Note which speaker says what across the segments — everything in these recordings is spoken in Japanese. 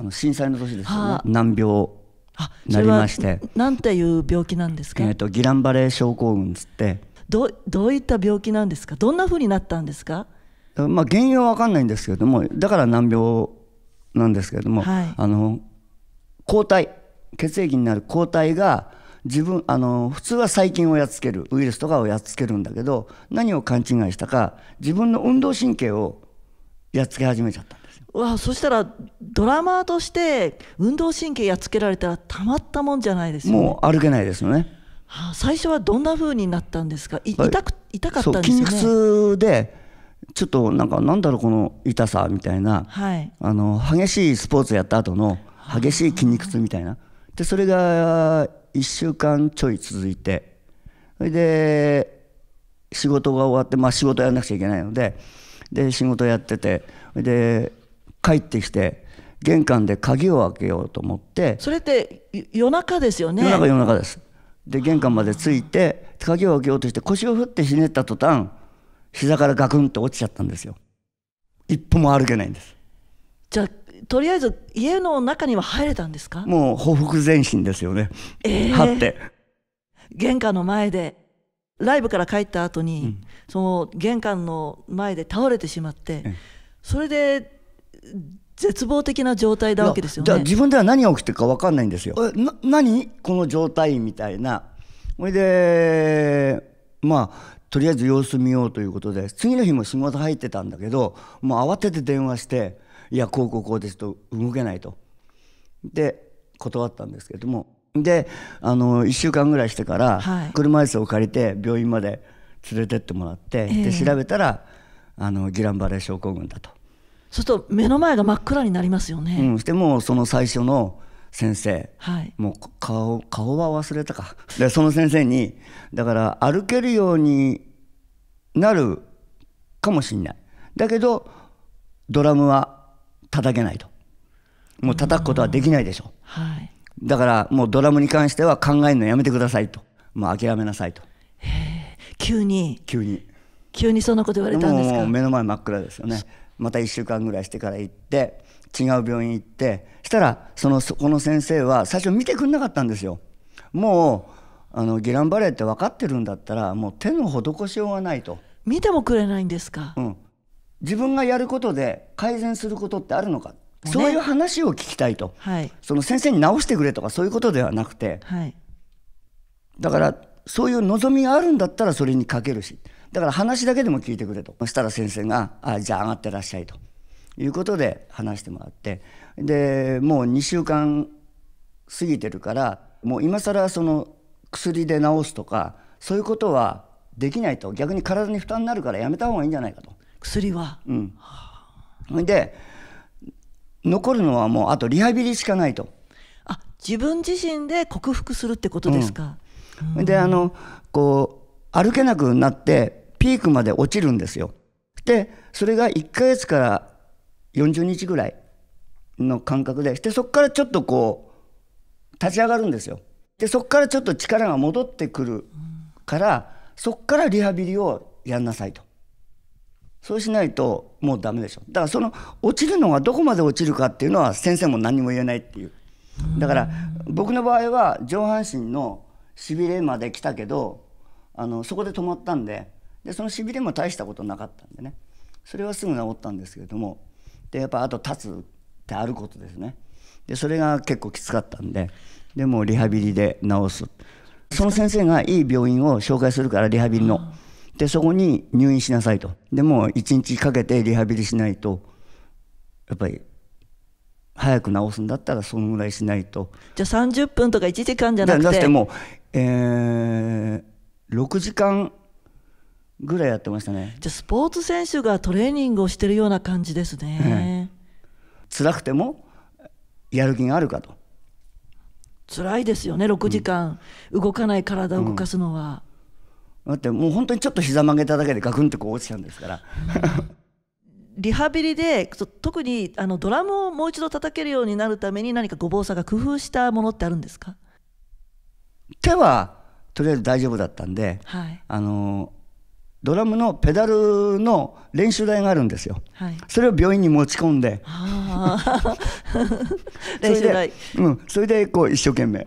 Speaker 1: あの震災の年ですよね難病なりまして
Speaker 2: なんていう病気なんですか、えー
Speaker 1: と、ギランバレー症候群つって
Speaker 2: どどういった病気なんですかどんなふうになったんですか
Speaker 1: まあ原因は分かんないんですけれどもだから難病なんですけれども、はい、あの抗体血液になる抗体が自分あの普通は細菌をやっつけるウイルスとかをやっつけるんだけど何を勘違いしたか自分の運動神経をやっつけ始めちゃった
Speaker 2: わそしたらドラマーとして運動神経やっつけられたらたまったもんじゃないですよ、ね、も
Speaker 1: う歩けないですよね、
Speaker 2: はあ、最初はどんなふうになったんですか痛く痛かったんですか、ね筋肉痛
Speaker 1: でちょっとなんかなんだろうこの痛さみたいな、はい、あの激しいスポーツやった後の激しい筋肉痛みたいな、はあ、でそれが1週間ちょい続いてそれで仕事が終わって、まあ、仕事やらなくちゃいけないのでで仕事やっててで帰ってきて玄関で鍵を開けようと思って
Speaker 2: それって夜中ですよね夜中夜
Speaker 1: 中ですで玄関まで着いて鍵を開けようとして腰を振ってひねった途端膝からガクンと落ちちゃったんですよ一歩も歩けないんです
Speaker 2: じゃあとりあえず家の中には入れたんですか
Speaker 1: もう報復前進ですよね、
Speaker 2: えー、張って玄関の前でライブから帰った後に、うん、その玄関の前で倒れてしまって、それで絶望的な状態なわけですよね。じゃあ自
Speaker 1: 分では何が起きてるか分かんないんですよ。な何この状態みたいな。それでまあとりあえず様子見ようということで次の日も仕事入ってたんだけどもう慌てて電話して「いやこうこうこうです」と動けないと。で断ったんですけどもであの1週間ぐらいしてから車椅子を借りて病院まで連れてってもらって、はい、で調べたら、あのギランバレー症候群だと。
Speaker 2: そうすると目の前が真っ暗になりますよね。う
Speaker 1: ん、してもその最初の先生、はい、もう顔顔は忘れたかでその先生にだから歩けるようになるかもしんないだけどドラムは叩けないともう叩くことはできないでしょう、はい、だからもうドラムに関しては考えるのやめてくださいともう諦めなさいと急に急に
Speaker 2: 急にそんなこと言われたんですかもう目
Speaker 1: の前真っ暗ですよねまた1週間ぐらいしてから行って違う病院行ってしたらそのそこの先生は最初見てくんなかったんですよ。もうあのギランバレーって分かってるんだったらもう手の施しようがないと。見てもくれないんですか、うん、自分がやることで改善することってあるのか、ね、そういう話を聞きたいと、はい、その先生に直してくれとかそういうことではなくて、はい、だからそういう望みがあるんだったらそれにかけるし。だから話だけでも聞いてくれとそしたら先生が「あじゃあ上がってらっしゃい」ということで話してもらってでもう2週間過ぎてるからもう今更その薬で治すとかそういうことはできないと逆に体に負担になるからやめた方がいいんじゃないかと薬はうんで残るのはもうあとリハビリしかないと
Speaker 2: あ自分自身で克服するってことですか、
Speaker 1: うん、であのこう歩けなくなってピークまで落ちるんですよ。で、それが1ヶ月から40日ぐらいの間隔で、で、そこからちょっとこう、立ち上がるんですよ。で、そこからちょっと力が戻ってくるから、そこからリハビリをやんなさいと。そうしないともうダメでしょ。だからその落ちるのがどこまで落ちるかっていうのは先生も何も言えないっていう。だから僕の場合は上半身のしびれまで来たけどあのそこで止まったんででそのしびれも大したことなかったんでねそれはすぐ治ったんですけれどもでやっぱあと立つってあることですねでそれが結構きつかったんででもリハビリで治すその先生がいい病院を紹介するからリハビリのでそこに入院しなさいとでも1日かけてリハビリしないとやっぱり早く治すんだったらそのぐらいしないと
Speaker 2: じゃあ30分とか1時間じゃなくててもう、
Speaker 1: えー、6時間ぐらいやってましたね
Speaker 2: じゃあスポーツ選手がトレーニングをしてるような感じですね、
Speaker 1: うん、辛くてもやる気があるかと
Speaker 2: 辛いですよね6時間動かない体を動かすのは、
Speaker 1: うん、だってもう本当にちょっと膝曲げただけでガクンとこう落ちちゃうんですから、うん、
Speaker 2: リハビリで特にあのドラムをもう一度叩けるようになるために何かごぼうさんが工夫したものってあるんですか
Speaker 1: 手はとりあえず大丈夫だったんで、はい、あのドラムのペダルの練習台があるんですよ、はい、それを病院に持ち込んで
Speaker 2: 練習台
Speaker 1: それ,、うん、それでこう一生懸命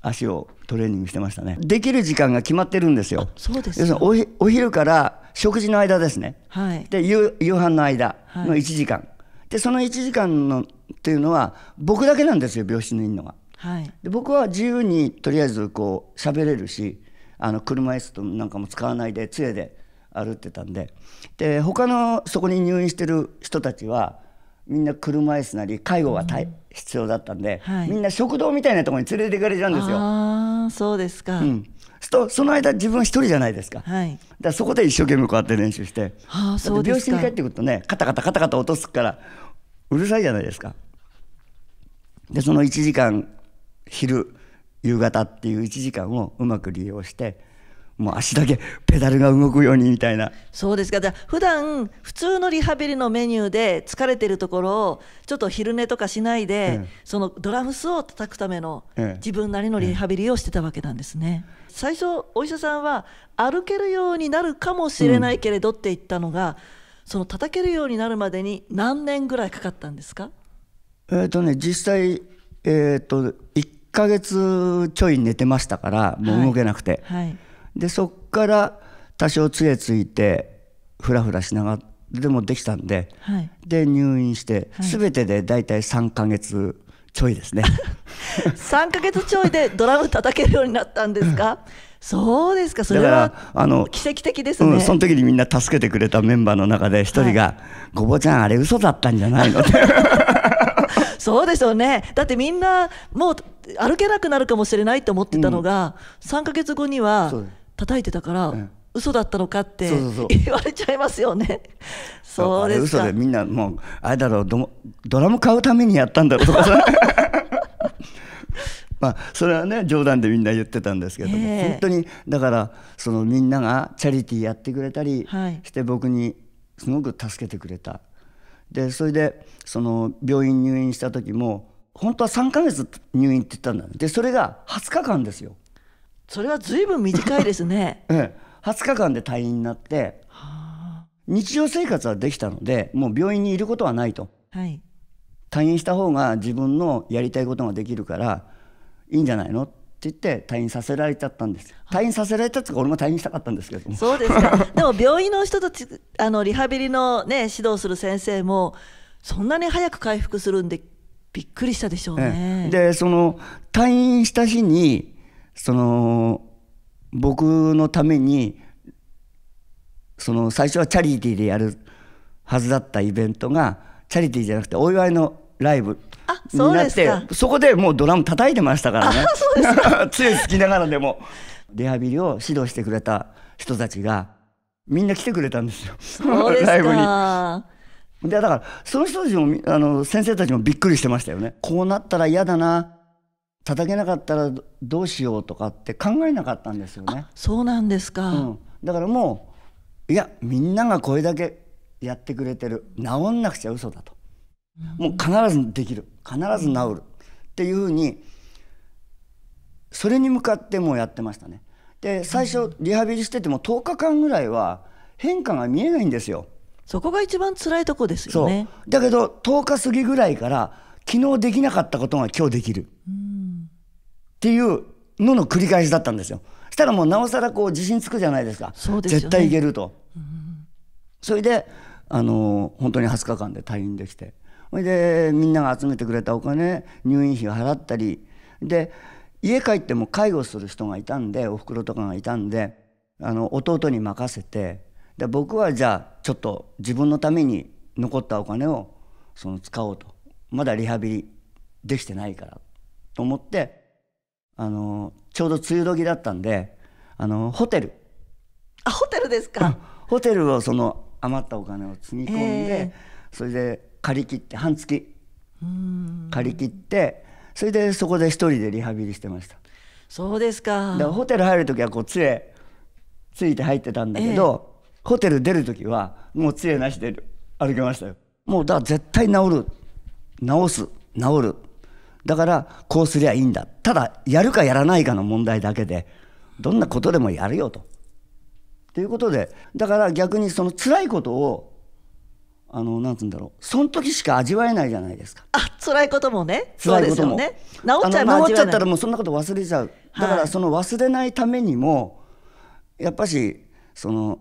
Speaker 1: 足をトレーニングしてましたねできる時間が決まってるんですよ
Speaker 2: そうです要する
Speaker 1: にお昼から食事の間ですね、はい、で夕夕飯の間の1時間、はい、でその1時間のっていうのは僕だけなんですよ病室にいるのが、はい、で僕は自由にとりあえずこう喋れるしあの車椅子なんかも使わないで杖で歩いてたんでで他のそこに入院してる人たちはみんな車椅子なり介護がたい、うん、必要だったんで、はい、みんな食堂みたいなところに連れて行かれちゃうんですよ。
Speaker 2: あそうですか、うん、
Speaker 1: とその間自分一人じゃないですか,、はい、だそこで一生懸命こうやって練習して、
Speaker 2: はあ、そう病室に帰って
Speaker 1: くるとねカタカタカタカタ落とすからうるさいじゃないですか。でその1時間昼夕方っていう1時間をうまく利用してもう足だけペダルが動くようにみたいな
Speaker 2: そうですかじゃあ普段普通のリハビリのメニューで疲れてるところをちょっと昼寝とかしないで、うん、そのドラムスを叩くための自分なりのリハビリをしてたわけなんですね、うん、最初お医者さんは歩けるようになるかもしれないけれどって言ったのが、うん、その叩けるようになるまでに何年ぐらいかかったんですか
Speaker 1: えっ、ー、とね実際えっ、ー、と1ヶ月ちょい寝てましたからもう動けなくて、はいはい、でそっから多少杖ついてふらふらしながらでもできたんで、はい、で入院して、すべてで大体3か月ちょいですね
Speaker 2: 3か 月ちょいでドラム叩けるようになったんですかそうですかそれはあの奇跡的ですね、うん、その時
Speaker 1: にみんな助けてくれたメンバーの中で一人が、ごぼちゃんあれ嘘だったんじゃないの?」って
Speaker 2: そうですよねだってみんなもう歩けなくなるかもしれないと思ってたのが、うん、3か月後には叩いてたから、うん、嘘だったのかって言われちゃいますよね。そうです嘘でみん
Speaker 1: なもうあれだろうドドラム買うためにやったんだろうとかさ。まあ、それはね冗談でみんな言ってたんですけども、本当にだからそのみんながチャリティーやってくれたりして僕にすごく助けてくれたでそれでその病院入院した時も本当は3ヶ月入院って言ったんだでそれが20日間ですよそれは随分短いですね、ええ、20日間で退院になって日常生活はできたのでもう病院にいることはないと、はい、退院した方が自分のやりたいことができるからいいんじゃないのっって言って退院させられちゃったんです退院させられたって俺も退院したかっ
Speaker 2: たんですけどそうですか でも病院の人たちあのリハビリの、ね、指導する先生もそんなに早く回復するんでびっくりしたでしょうね、
Speaker 1: ええ、でその退院した日にその僕のためにその最初はチャリティーでやるはずだったイベントがチャリティーじゃなくてお祝いのライブになってそこでもうドラム叩いてましたからねつゆ つきながらでもリハビリを指導してくれた人たちがみんな来てくれたんですよライブに。でだからその人たちもあの先生たちもびっくりしてましたよね。こうなったら嫌だな叩けなかったらどうしようとかって考えなかったんですよね。
Speaker 2: そうなんですか、う
Speaker 1: ん、だからもういやみんながこれだけやってくれてる治んなくちゃ嘘だと、うん、もう必ずできる必ず治るっていうふうにそれに向かってもうやってましたね。で最初リハビリしてても10日間ぐらいは変化が見えないんですよ。そこが一番辛いとこですよね。だけど10日過ぎぐらいから昨日できなかったことが今日できるっていうのの繰り返しだったんですよ。したらもうなおさらこう自信つくじゃないですか。すね、絶対いけると。それであの本当に20日間で退院できて。ほいでみんなが集めてくれたお金入院費を払ったりで家帰っても介護する人がいたんでおふくろとかがいたんであの弟に任せてで僕はじゃあちょっと自分のために残ったお金をその使おうとまだリハビリできてないからと思ってあのちょうど梅雨時だったんであのホテル
Speaker 2: あホテルです
Speaker 1: か、ホテルをその余ったお金を積み込んで、えー、それで借り切って半月借り切ってそれでそこで一人でリハビリしてました
Speaker 2: そうですかだから
Speaker 1: ホテル入る時はこう杖ついて入ってたんだけど、ええ、ホテル出る時はもう杖なしで歩けましたよもうだから絶対治る治す治るだからこうすりゃいいんだただやるかやらないかの問題だけでどんなことでもやるよと。ということでだから逆にその辛いことをあのなんつんだろうその時しか味わえないじゃないですかあ
Speaker 2: 辛いこともね辛いこともね治っちゃえば治っちゃったらもうそ
Speaker 1: んなこと忘れちゃう、だからその忘れないためにもやっぱしその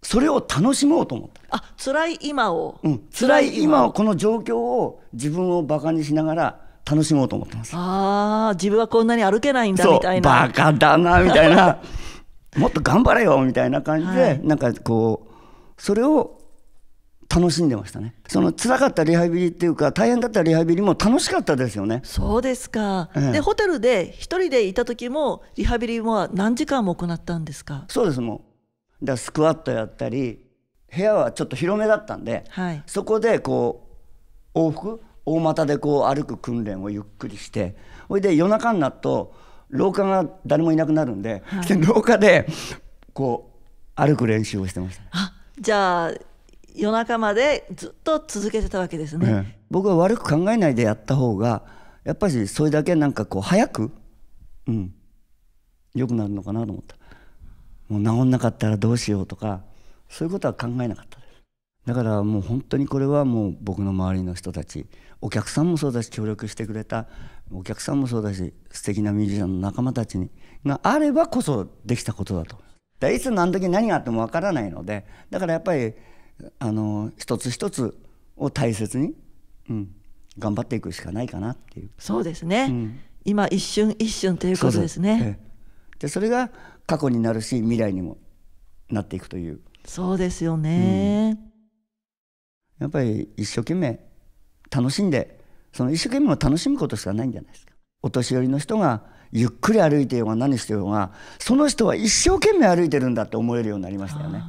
Speaker 1: それを楽しもうと思っ
Speaker 2: たあ辛い今を、
Speaker 1: うん、辛い今をこの状況を自分をバカにしながら楽しもうと思ってます
Speaker 2: ああ自分はこんなに歩けないんだみたいな
Speaker 1: バカだなみたいな もっと頑張れよみたいな感じで、はい、なんかこうそれを楽しんでましたねその辛かったリハビリっていうか大変だったリハビリも楽しかったですよねそ
Speaker 2: うですか、ええ、でホテルで一人でいた時もリハビリは何時間も行ったんですか
Speaker 1: そうですもうだスクワットやったり部屋はちょっと広めだったんで、はい、そこでこう往復大股でこう歩く訓練をゆっくりしてほいで夜中になると廊下が誰もいなくなるんではい、で廊下でこう歩く練習をしてました、あ
Speaker 2: じゃあ夜中までずっと続けてたわけですね、ね
Speaker 1: 僕は悪く考えないでやった方がやっぱりそれだけなんかこう早くうん良くなるのかなと思ったもう治んなかったらどうしようとかそういうことは考えなかったですだからもう本当にこれはもう僕の周りの人たちお客さんもそうだし協力してくれたお客さんもそうだし素敵なミュージシャンの仲間たちにがあればこそできたことだとだいつ何時何があってもわからないのでだからやっぱりあの一つ一つを大切に、うん、頑張っていくしかないかなっていうそうで
Speaker 2: すね、うん、今一瞬一瞬ということですね
Speaker 1: でそれが過去になるし未来にもなっていくという
Speaker 2: そうですよね、
Speaker 1: うん、やっぱり一生懸命楽しんでその一生懸命を楽しむことしかないんじゃないですかお年寄りの人がゆっくり歩いてようが何してようがその人は一生懸命歩いてるんだって思えるようになりましたよね。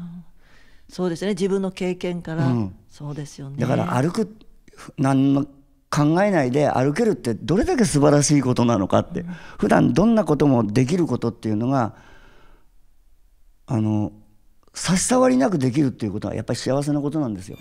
Speaker 2: そうですね自分の経験から、うん、そうですよねだから
Speaker 1: 歩く何の考えないで歩けるってどれだけ素晴らしいことなのかって、うん、普段どんなこともできることっていうのがあの差し障りなくできるっていうことはやっぱり幸せなことなんですよ。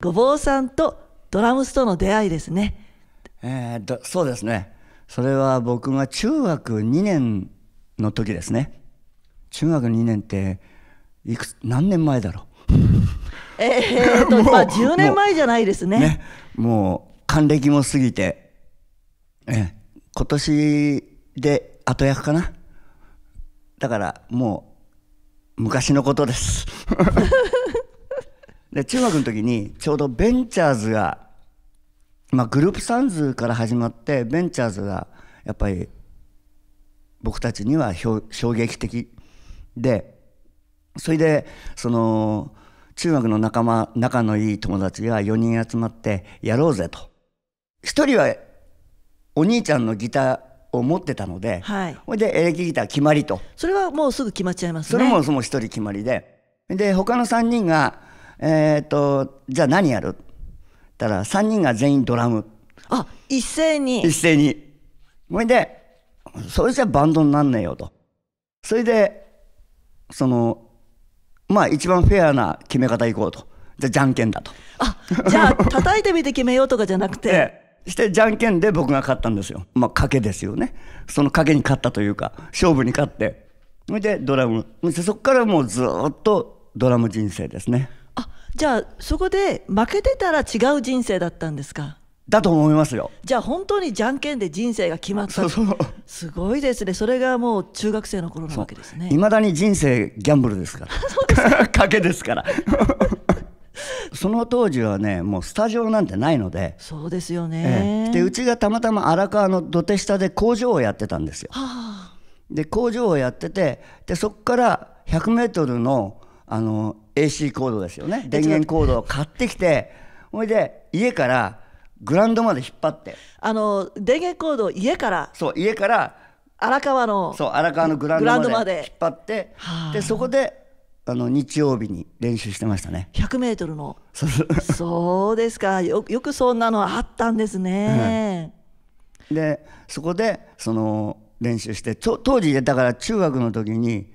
Speaker 2: ごぼうさんとドラムスとの出会いですね。えーと、そうですね。それは僕が中学2年
Speaker 1: の時ですね。中学2年っていく何年前だろう。
Speaker 2: えーと、まあ10年前じゃないですね。ね
Speaker 1: もう還暦も過ぎて、え今年で後役かな。だからもう昔のことです。で中学の時にちょうどベンチャーズが、まあ、グループサンズから始まってベンチャーズがやっぱり僕たちには衝撃的でそれでその中学の仲間仲のいい友達が4人集まってやろうぜと1人はお兄ちゃんのギターを持ってたので、はい、ほいでエレキギター決まりとそれはもうすぐ決まっちゃいますねそれもその1人決まりでで他の3人がえっ、ー、と、じゃあ何やるたら、3人が全員ドラム。
Speaker 2: あ、一斉に。一
Speaker 1: 斉に。ほいで、それじゃバンドになんねえよと。それで、その、まあ一番フェアな決め方いこうと。じゃあじゃんけんだと。あ、
Speaker 2: じゃあ叩いてみて決めようとかじゃなくて。
Speaker 1: ええ、してじゃんけんで僕が勝ったんですよ。まあ賭けですよね。その賭けに勝ったというか、勝負に勝って。それでドラム。そこからもうずっとドラム人生ですね。
Speaker 2: じゃあそこで負けてたら違う人生だったんですか
Speaker 1: だと思いますよ
Speaker 2: じゃあ本当にじゃんけんで人生が決まったそうそうすごいですねそれがもう中学生の頃なわけです
Speaker 1: ねいまだに人生ギャンブルですか
Speaker 2: ら賭け
Speaker 1: ですから その当時はねもうスタジオなんてないので
Speaker 2: そうですよね、ええ、
Speaker 1: でうちがたまたま荒川の土手下で工場をやってたんですよ、はあ、で工場をやっててでそこから100メートルのあの AC コードですよね電源コードを買ってきてほいで家からグラウンドまで引っ張って
Speaker 2: あの電源コードを家からそう家から荒川のそ
Speaker 1: う荒川のグラウンドまで引
Speaker 2: っ張ってでそこで
Speaker 1: あの日曜日に練習してましたね
Speaker 2: 100メートルのそうですかよよくそんなのあったんですね、
Speaker 1: うん、でそこでその練習して当時だから中学の時に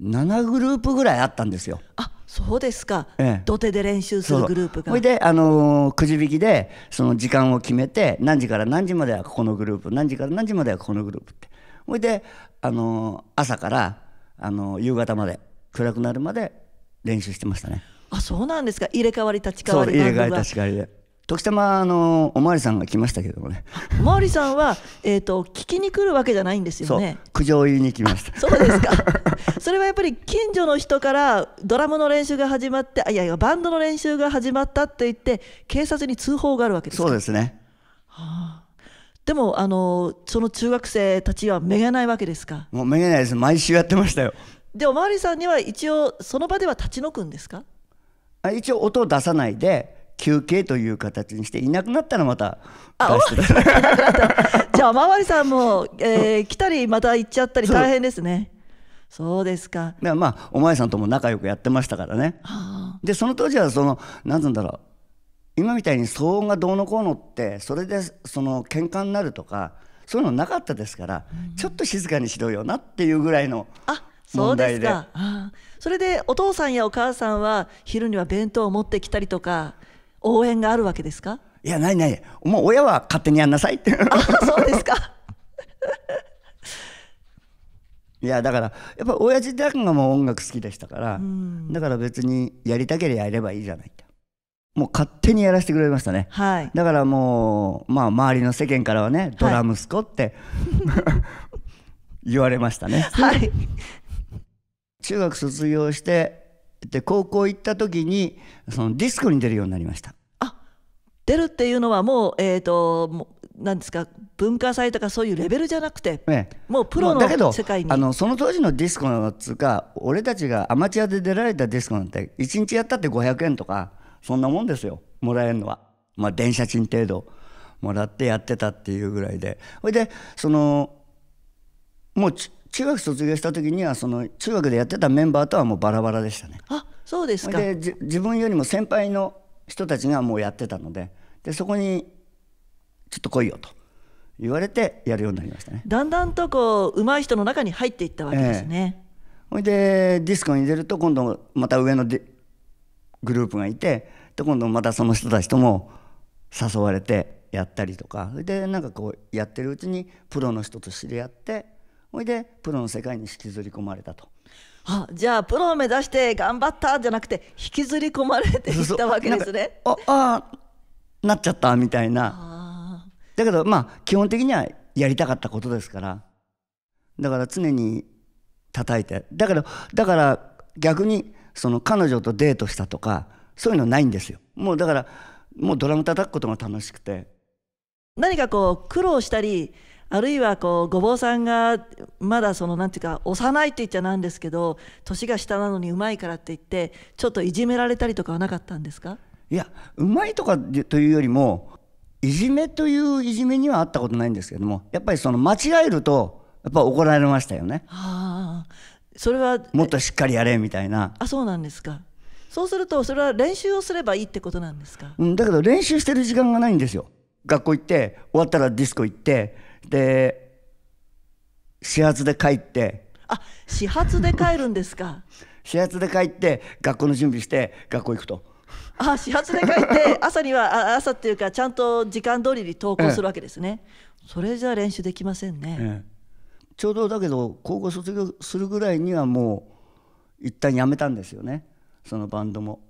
Speaker 1: 7グループぐらいあったんですよ
Speaker 2: あそうですか、ええ、土手で練習するグループが。ほいで、
Speaker 1: あのー、くじ引きでその時間を決めて何時から何時まではここのグループ何時から何時まではここのグループってほいで、あのー、朝から、あのー、夕方まで暗くなるまで練習してましたね。
Speaker 2: あそうなんですか入れ替わり立ち替わり入れ替わり立ち
Speaker 1: 替わりで時たまあのおまわりさんが来ましたけどもね。
Speaker 2: おまわりさんはえっ、と聞きに来るわけじゃないんですよね。
Speaker 1: 苦情言いに来ました。そうですか。
Speaker 2: それはやっぱり近所の人からドラムの練習が始まって、あいやいやバンドの練習が始まったって言って警察に通報があるわけですそうです
Speaker 1: ね。は
Speaker 2: あ。でもあのその中学生たちはめげないわけですか。
Speaker 1: もうめげないです。毎週やってましたよ。
Speaker 2: でおまわりさんには一応その場では立ち退くんですか。
Speaker 1: あ一応音を出さないで。休憩という形にしていなくなったらまた出して
Speaker 2: じゃあ周りさんも、えー、来たりまた行っちゃったり大変ですねそうですか
Speaker 1: でまあお前さんとも仲良くやってましたからね、はあ、でその当時はその何て言うんだろう今みたいに騒音がどうのこうのってそれでその喧嘩になるとかそういうのなかったですから、うん、ちょっと静かにしろよなっていうぐらいの
Speaker 2: 問題でそうですかそれでお父さんやお母さんは昼には弁当を持ってきたりとか応援があるわけですか
Speaker 1: いやないないもう親は勝手にやんなさいって
Speaker 2: そうですか
Speaker 1: いやだからやっぱ親父だけがもう音楽好きでしたから、だから別にやりたければやればいいじゃないってもう勝手にやらせてくれましたね、はい、だからもうまあ周りの世間からはね、ドラ息子って、はい、言われましたねはい中学卒業してで高校行った時にそのディスコに出るようになりました
Speaker 2: 出るっていうのはもう、えーと、なんですか文化祭とかそういうレベルじゃなくて、ね、もうプロの世界にあ
Speaker 1: のその当時のディスコのつうか俺たちがアマチュアで出られたディスコなんて1日やったって500円とかそんなもんですよもらえるのは、まあ、電車賃程度もらってやってたっていうぐらいでそれでそのもう中学卒業した時にはその中学でやってたメンバーとはもうバラバラでしたね。
Speaker 2: あそうですかで
Speaker 1: 自分よりも先輩の人たちがもうやってたのででそこにちょっと来いよと言われてやるようになりましたね
Speaker 2: だんだんとこう上手い人の中に入っていったわけですね。
Speaker 1: ほ、い、でディスコに出ると今度また上のグループがいてで今度またその人たちとも誘われてやったりとかでなんかこうやってるうちにプロの人と知り合ってほいでプロの世界に引きずり込まれたと
Speaker 2: あじゃあプロを目指して頑張ったじゃなくて引きずり込まれていったわけですね。ああ
Speaker 1: なっちゃったみたいなだけどまあ基本的にはやりたかったことですからだから常に叩いてだからだから逆にその彼女とデートしたとかそういうのないんですよもうだからもうドラム叩くことが楽しくて
Speaker 2: 何かこう苦労したりあるいはこうごぼうさんがまだそのなんていうか幼いって言っちゃなんですけど年が下なのにうまいからって言ってちょっといじめられたりとかはなかったんですか
Speaker 1: いやうまいとかというよりもいじめといういじめにはあったことないんですけどもやっぱりその間違えるとやっぱ怒られましたよね。
Speaker 2: はあ、それは
Speaker 1: もっとしっかりやれみたいな。
Speaker 2: あそうなんですかそうするとそれは練習をすればいいってことなんですか、
Speaker 1: うん、だけど練習してる時間がないんですよ。学校行って終わったらディスコ行ってで始発で帰ってあ
Speaker 2: 始発で帰るんですか
Speaker 1: 始発で帰って学校の準備して
Speaker 2: 学校行くとあ始発で帰って朝にはあ朝っていうかちゃんと時間通りに登校するわけですね、ええ、それじゃ練習できませんね、え、ちょうどだけど高
Speaker 1: 校卒業するぐらいにはもう一旦やめたんですよねそのバンドも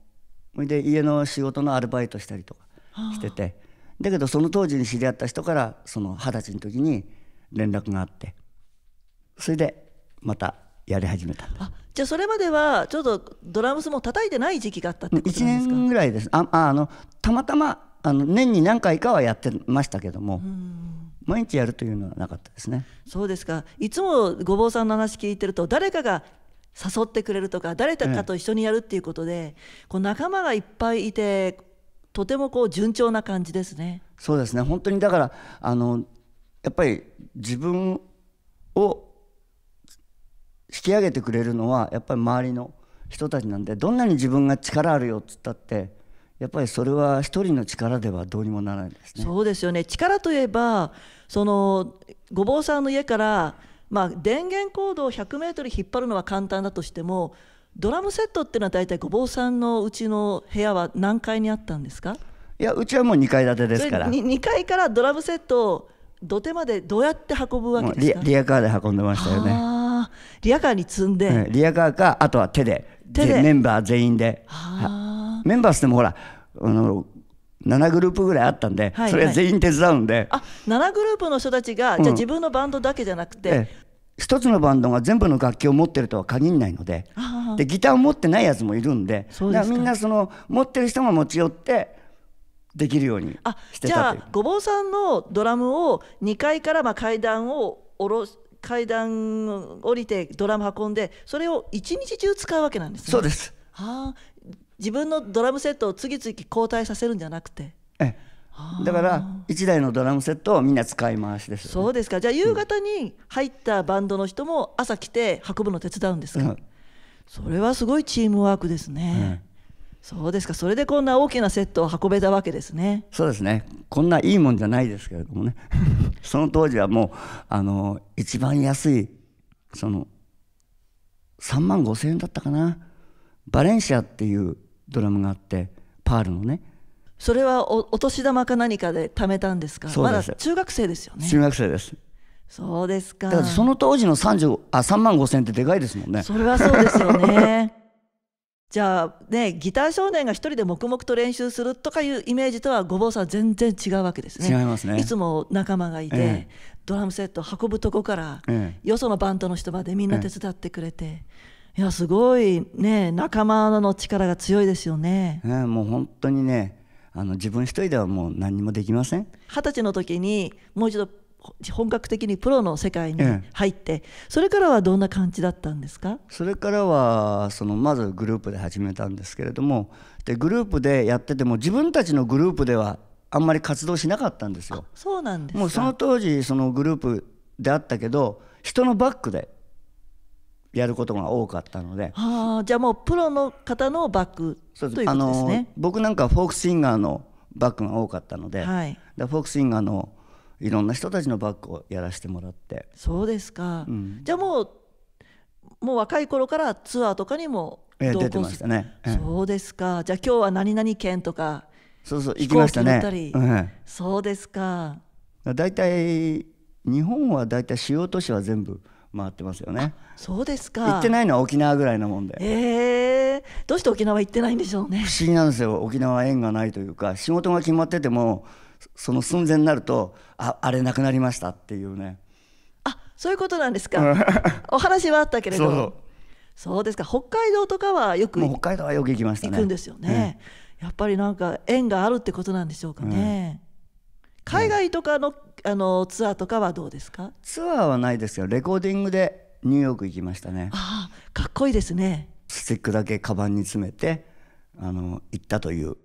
Speaker 1: それで家の仕事のアルバイトしたりとかしてて、はあだけどその当時に知り合った人からその二十歳の時に連絡があってそれでまたやり始めたあ
Speaker 2: じゃあそれまではちょっとドラムスも叩いてない時期があったってことですか1
Speaker 1: 年ぐらいですああのたまたまあの年に何回かはやってましたけども毎日やるというのはなかったですね
Speaker 2: そうですかいつもごぼうさんの話聞いてると誰かが誘ってくれるとか誰かと一緒にやるっていうことで、こう仲間がいっぱいいてとてもこう順調な感じですね。
Speaker 1: そうですね本当にだからあのやっぱり自分を引き上げてくれるのはやっぱり周りの人たちなんでどんなに自分が力あるよっつったってやっぱりそれは一人の力ではどうにもならないですね。
Speaker 2: そうですよね力といえばそのごぼうさんの家から、まあ、電源コードを100メートル引っ張るのは簡単だとしてもドラムセットっていうのは大体ごぼうさんのうちの部屋は何階にあったんですか
Speaker 1: いやうちはもう2階建てですから 2,
Speaker 2: 2, 階からドラムセットを土手までどうやって運ぶわけですかリ
Speaker 1: アカーで運んでましたよ
Speaker 2: ね
Speaker 1: リアカーに積んで、うん、リアカーかあとは手で手でメンバー全員でメンバーっってもほらあの7グループぐらいあったんで、はいはい、それ全員手伝うんであ
Speaker 2: 7グループの人たちが、じゃあ自分のバンドだけじゃなくて、
Speaker 1: 一つのバンドが全部の楽器を持ってるとは限らないのででギターを持ってないやつもいるんででみんなその持ってる人が持ち寄ってできるようにしてたとじゃあ
Speaker 2: ごぼうさんのドラムを2階からまあ階段を下ろす階段降りてドラム運んでそれを一日中使うわけなんですねそうですはあ自分のドラムセットを次々交代させるんじゃなくてえ
Speaker 1: えだから1台のドラムセットをみんな使い回しです、ね、
Speaker 2: そうですかじゃあ夕方に入ったバンドの人も朝来て運ぶの手伝うんですか、うん、それはすごいチームワークですね、うん、そうですかそれでこんな大きなセットを運べたわけですね
Speaker 1: そうですねこんないいもんじゃないですけれどもね その当時はもうあの一番安いその3万5,000円だったかなバレンシアっていうドラムがあってパールのね、
Speaker 2: それはおお年玉か何かで貯めたんですかまだ中学生ですよね
Speaker 1: 中学生です
Speaker 2: そうですかだからそ
Speaker 1: の当時の3十あ三万5千ってでかいですもんねそれはそうですよね
Speaker 2: じゃあねギター少年が一人で黙々と練習するとかいうイメージとはごぼうさん全然違うわけですね違いますねいつも仲間がいて、ええ、ドラムセット運ぶとこから、え、よそのバンドの人までみんな手伝ってくれて、いやすごいね仲間の力が強いですよね
Speaker 1: ねもう本当にねあの自分一人ではもう何もできません
Speaker 2: 二十歳の時にもう一度本格的にプロの世界に入って、ええ、それからはどんな感じだったんですか
Speaker 1: それからはそのまずグループで始めたんですけれどもでグループでやってても自分たちのグループではあんまり活動しなかったんですよ。
Speaker 2: そうなんですもう
Speaker 1: その当時そのグループであったけど人のバックでやることが多かったので、
Speaker 2: はあ、じゃあもうプロの方のバックということですね
Speaker 1: 僕なんかフォークシンガーのバックが多かったのではい、でフォークシンガーのいろんな人たちのバックをやらせてもらって
Speaker 2: そうですか、うん、じゃあもうもう若い頃からツアーとかにも同行、え出てましたね、えー、そうですかじゃあ今日は何々県とか
Speaker 1: そうそう行きましたね、うん、
Speaker 2: そうですか
Speaker 1: 大体日本は大体主要都市は全部回ってますよね
Speaker 2: そうですか行ってないの
Speaker 1: は沖縄ぐらいなもんで
Speaker 2: ええー、どうして沖縄行ってないんでしょ
Speaker 1: うね不思議なんですよ沖縄は縁がないというか仕事が決まっててもその寸前になるとああれなくなりましたっていうね
Speaker 2: あそういうことなんですかお話はあったけれどそうですか北海道とかはよく北
Speaker 1: 海道はよく行きました、ね、行くんですよね、
Speaker 2: うん、やっぱりなんか縁があるってことなんでしょうかね、うん海外とかの,、あのツアーとかはどうですか
Speaker 1: ツアーはないですよレコーディングでニューヨーク行きましたねあ
Speaker 2: あかっこいいですね
Speaker 1: スティックだけカバンに詰めてあの行ったという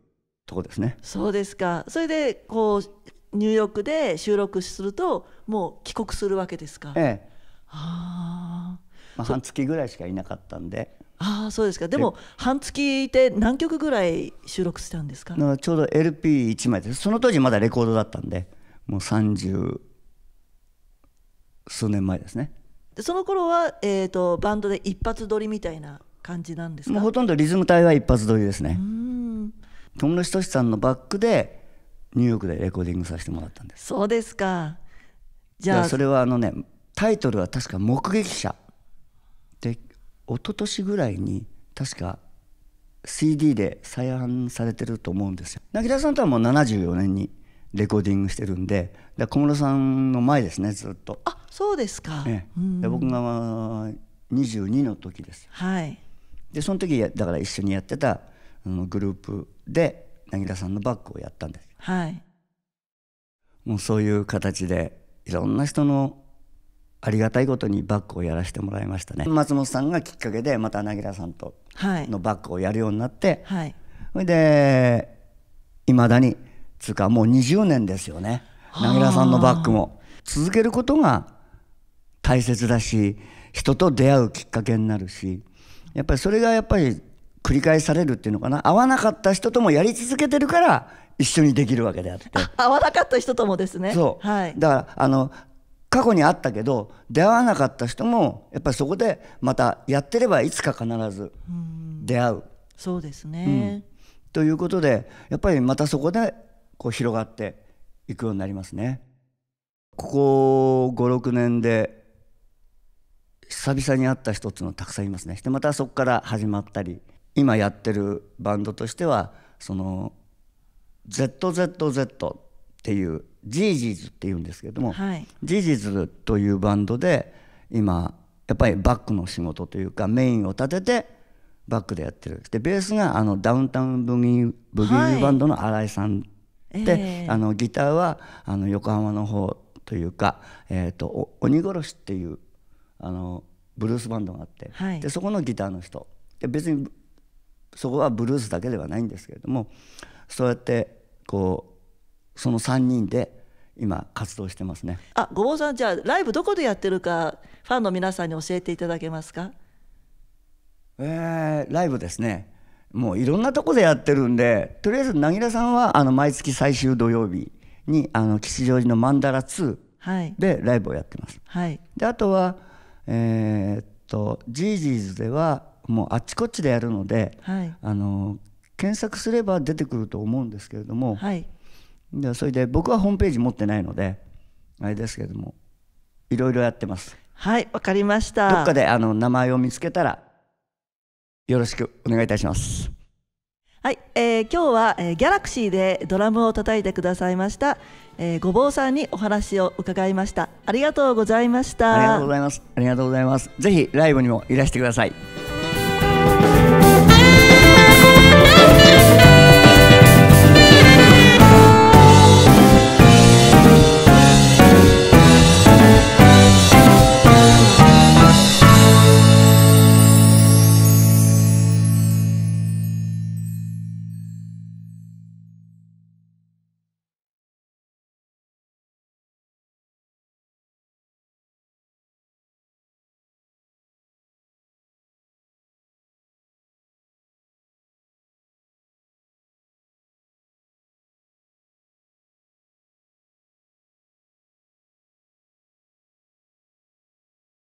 Speaker 1: とこですね
Speaker 2: そうですかそれでこうニューヨークで収録するともう帰国するわけですか
Speaker 1: ええあ、まあ、半月ぐらいしかいなかったんで
Speaker 2: ああそうですかでも半月で何曲ぐらい収録したんですか
Speaker 1: ちょうど LP1 枚ですその当時まだレコードだったんでもう30数年前ですね
Speaker 2: でその頃は、えーと、バンドで一発撮りみたいな感じなんですかも
Speaker 1: うほとんどリズム隊は一発撮りですね友野仁さんのバックでニューヨークでレコーディングさせてもらったん
Speaker 2: ですそうですかじゃあそれ
Speaker 1: はあのねタイトルは確か「目撃者」一昨年ぐらいに確か CD で再販されてると思うんですよ。渚田さんとはもう74年にレコーディングしてるんでで小室さんの前ですねずっとあ
Speaker 2: そうですか、
Speaker 1: ね、で僕が22の時ですはいでその時だから一緒にやってた、グループで渚田さんのバックをやったんですはいもうそういう形でいろんな人のありがたいことにバックをやらせてもらいましたね松本さんがきっかけでまた柳田さんとのバックをやるようになって、はい、それでいまだにつうかもう20年ですよね柳田さんのバックも続けることが大切だし人と出会うきっかけになるしやっぱりそれがやっぱり繰り返されるっていうのかな会わなかった人ともやり続けてるから一緒にできるわけであって
Speaker 2: 会 わなかった人ともですねそう、はい、だ
Speaker 1: からあの過去にあったけど出会わなかった人もやっぱりそこでまたやってればいつか必ず出会う。う
Speaker 2: そうですね、うん、
Speaker 1: ということでやっぱりまたそこでこう広がっていくようになりますね。ここ56年で久々に会った人っていうのはたくさんいますね。でまたそこから始まったり今やってるバンドとしてはその ZZZ っていうジージーズっていうんですけども、はい、ジージーズというバンドで今やっぱりバックの仕事というかメインを立ててバックでやってるでベースがあのダウンタウンブギーブギーバンドの新井さんで、はいえー、あのギターはあの横浜の方というか、えーと、鬼殺しっていうあのブルースバンドがあって、はい、でそこのギターの人で別にそこはブルースだけではないんですけれどもそうやってこうその3人で今活動してますね
Speaker 2: あごぼうさんじゃあライブどこでやってるかファンの皆さんに教えていただけますか
Speaker 1: えー、ライブですねもういろんなとこでやってるんでとりあえずなぎらさんはあの毎月最終土曜日にあの吉祥寺のマンダラ2でライブをやってます、
Speaker 2: はい、であとは
Speaker 1: えー、っとジージーズではもうあっちこっちでやるので、はい、あの検索すれば出てくると思うんですけれども、はい、でそれで僕はホームページ持ってないのであれですけどもいろいろやってます
Speaker 2: はいわかりましたどっか
Speaker 1: であの名前を見つけたらよろしくお願いいたします
Speaker 2: はい、えー、今日は、えー、ギャラクシーでドラムを叩いてくださいました、えー、ごぼうさんにお話を伺いましたありがとうございましたありがとう
Speaker 1: ございますありがとうございますぜひライブにもいらしてください